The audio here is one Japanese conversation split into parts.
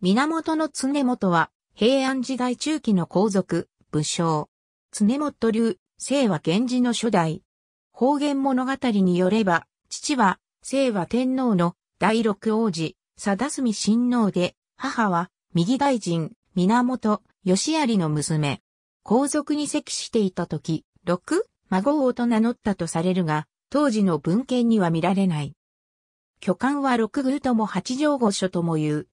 源常元は、平安時代中期の皇族、武将。常元流、清和源氏の初代。方言物語によれば、父は、清和天皇の第六王子、貞澄親王で、母は、右大臣、源義有の娘。皇族に席していた時、六、孫王と名乗ったとされるが、当時の文献には見られない。巨漢は六宮とも八条御所とも言う。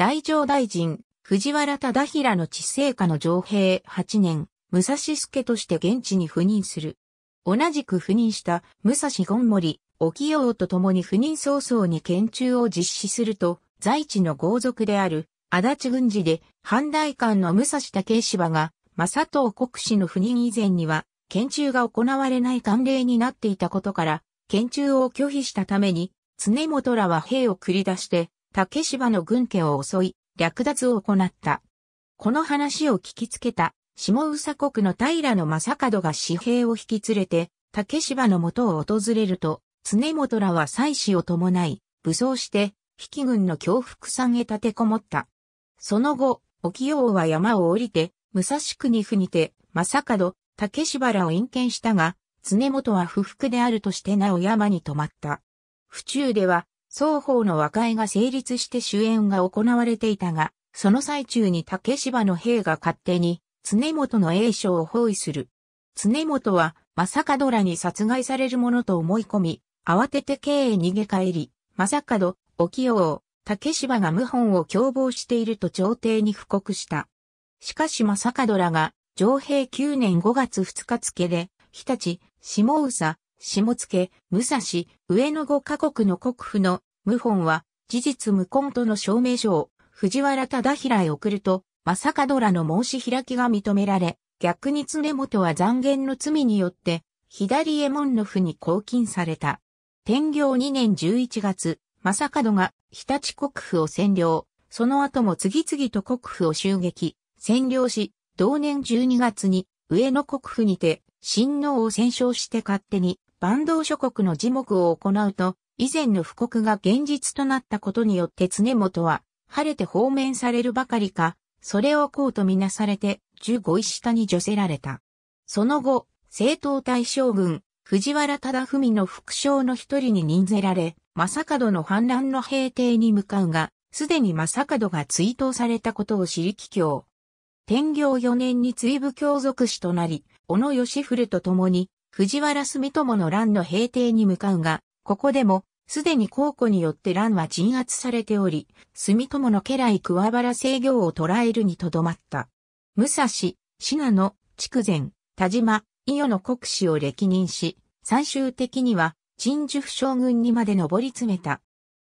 大乗大臣、藤原忠平の治世下の上兵8年、武蔵助として現地に赴任する。同じく赴任した武蔵権森、沖王と共に赴任早々に研中を実施すると、在地の豪族である、足立軍事で、反代官の武蔵武芝が、正藤国士の赴任以前には、研中が行われない慣例になっていたことから、研中を拒否したために、常本らは兵を繰り出して、竹芝の軍家を襲い、略奪を行った。この話を聞きつけた、下宇佐国の平の正門が士兵を引き連れて、竹芝の元を訪れると、常元らは妻子を伴い、武装して、引き軍の恐怖山へ立てこもった。その後、沖王は山を降りて、武蔵国府にて、正門、竹芝らを隠見したが、常元は不服であるとしてなお山に泊まった。府中では、双方の和解が成立して主演が行われていたが、その最中に竹芝の兵が勝手に、常本の栄翔を包囲する。常本は、正門らに殺害されるものと思い込み、慌てて京へ逃げ帰り、正門、沖王、竹芝が謀反を共謀していると朝廷に布告した。しかし正門らが、上平9年5月2日付で、日立、下宇佐、下野、武蔵、上野五カ国の国府の謀反は、事実無根との証明書を藤原忠平へ送ると、正門らの申し開きが認められ、逆に常本は残言の罪によって、左衛門の府に拘禁された。天行2年11月、正門が日立国府を占領、その後も次々と国府を襲撃、占領し、同年12月に上野国府にて、親王を戦勝して勝手に万道諸国の事目を行うと、以前の布告が現実となったことによって常元は、晴れて放免されるばかりか、それをこうとみなされて、十五位下に除せられた。その後、政党大将軍、藤原忠文の副将の一人に任ぜられ、正門の反乱の平定に向かうが、すでに正門が追悼されたことを知り帰郷。天行四年に追部教属士となり、小野義古と共に藤原住友の乱の平定に向かうが、ここでも、すでに皇庫によって乱は鎮圧されており、住友の家来桑原制御を捉えるにとどまった。武蔵、信濃、筑前、田島、伊予の国司を歴任し、最終的には、陳寿府将軍にまで上り詰めた。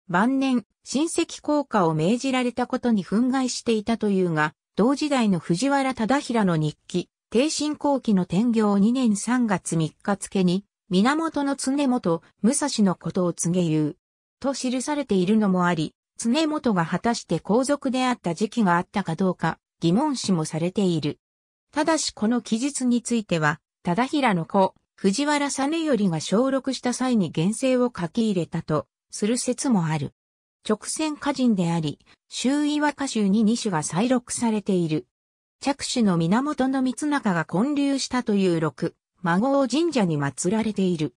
晩年、親戚降下を命じられたことに憤慨していたというが、同時代の藤原忠平の日記、帝神後期の天行2年3月3日付に、源の常元、武蔵のことを告げ言う。と記されているのもあり、常元が果たして皇族であった時期があったかどうか、疑問視もされている。ただしこの記述については、忠平の子、藤原実頼が小録した際に原生を書き入れたと、する説もある。直線歌人であり、周囲和歌集に2種が再録されている。着手の源の三中が建立したという六、孫を神社に祀られている。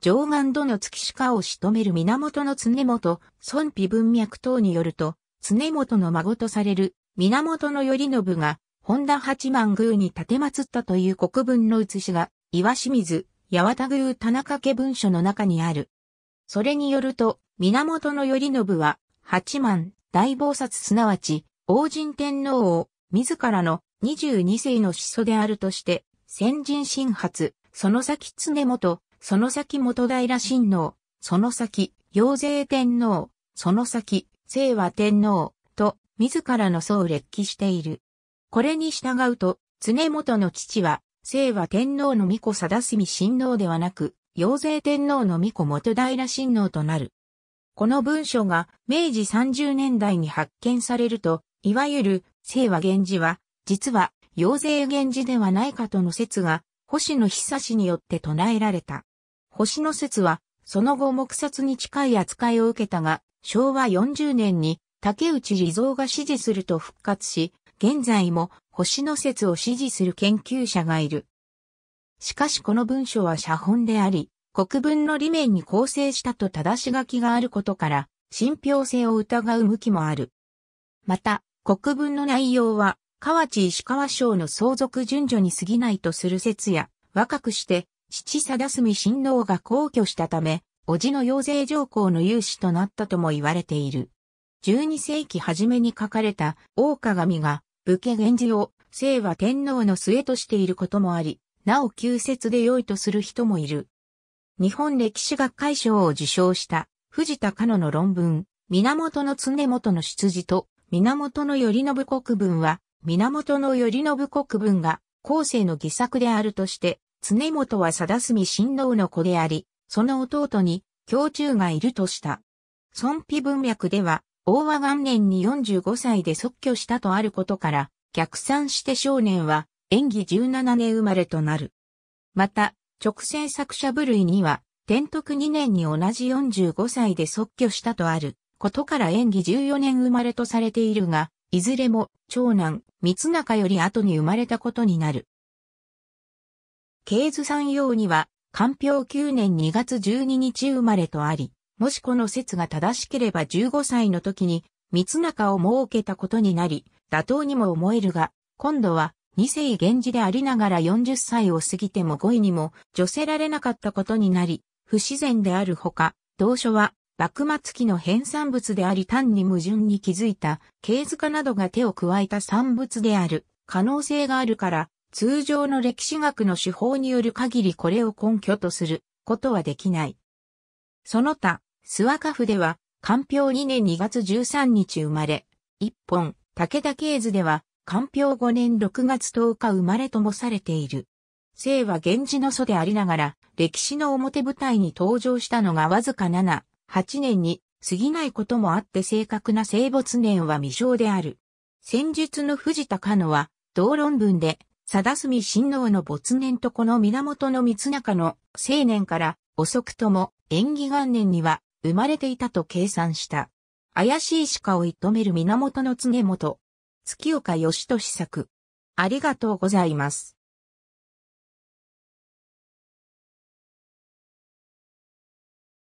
上岸戸の月鹿を仕留める源の常元、孫妃文脈等によると、常元の孫とされる源頼信が、本田八幡宮に建て祀ったという国文の写しが、岩清水、八幡宮田中家文書の中にある。それによると、源頼信は、八幡、大菩薩すなわち、王神天皇を、自らの22世の始祖であるとして、先人新発、その先常元、その先元平親王、その先、陽勢天皇、その先、清和天皇、と、自らの祖を列記している。これに従うと、常元の父は、清和天皇の御子貞澄親王ではなく、陽勢天皇の御子元平親王となる。この文書が明治30年代に発見されると、いわゆる清和源氏は実は、陽性源氏ではないかとの説が、星野久氏によって唱えられた。星野説は、その後黙殺に近い扱いを受けたが、昭和40年に竹内地蔵が支持すると復活し、現在も星野説を支持する研究者がいる。しかしこの文書は写本であり、国文の理面に構成したと正し書きがあることから、信憑性を疑う向きもある。また、国文の内容は河内石川省の相続順序に過ぎないとする説や、若くして、父貞住親王が皇居したため、叔父の養成上皇の有志となったとも言われている。12世紀初めに書かれた大鏡が武家源氏を清和天皇の末としていることもあり、なお旧説で良いとする人もいる。日本歴史学会賞を受賞した藤田加野の論文、源の常元の出自と源の頼信国文は源頼信国分が後世の偽作であるとして、常本は貞住親王の子であり、その弟に、胸中がいるとした。孫妃文脈では、大和元年に45歳で即居したとあることから、逆算して少年は、演技17年生まれとなる。また、直線作者部類には、天徳2年に同じ45歳で即居したとあることから演技14年生まれとされているが、いずれも長男、三中より後に生まれたことになる。慶図山陽には、官票9年2月12日生まれとあり、もしこの説が正しければ15歳の時に、三中を設けたことになり、妥当にも思えるが、今度は、二世源氏でありながら40歳を過ぎても5位にも、女せられなかったことになり、不自然であるほか、同書は、幕末期の編産物であり単に矛盾に気づいた、経図家などが手を加えた産物である、可能性があるから、通常の歴史学の手法による限りこれを根拠とすることはできない。その他、諏訪家府では、官票2年2月13日生まれ、一本、武田経図では、官票5年6月10日生まれともされている。生は源氏の祖でありながら、歴史の表舞台に登場したのがわずか7、8年に過ぎないこともあって正確な生没年は未詳である。戦術の藤田かのは、同論文で、貞住親王の没年とこの源の光中の青年から遅くとも縁起元年には生まれていたと計算した。怪しい鹿を射止める源の常元。月岡義俊作。ありがとうございます。